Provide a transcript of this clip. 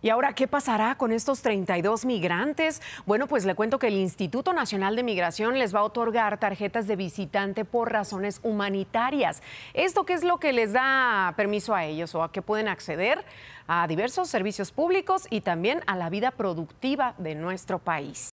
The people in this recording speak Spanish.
¿Y ahora qué pasará con estos 32 migrantes? Bueno, pues le cuento que el Instituto Nacional de Migración les va a otorgar tarjetas de visitante por razones humanitarias. ¿Esto qué es lo que les da permiso a ellos o a que pueden acceder? A diversos servicios públicos y también a la vida productiva de nuestro país.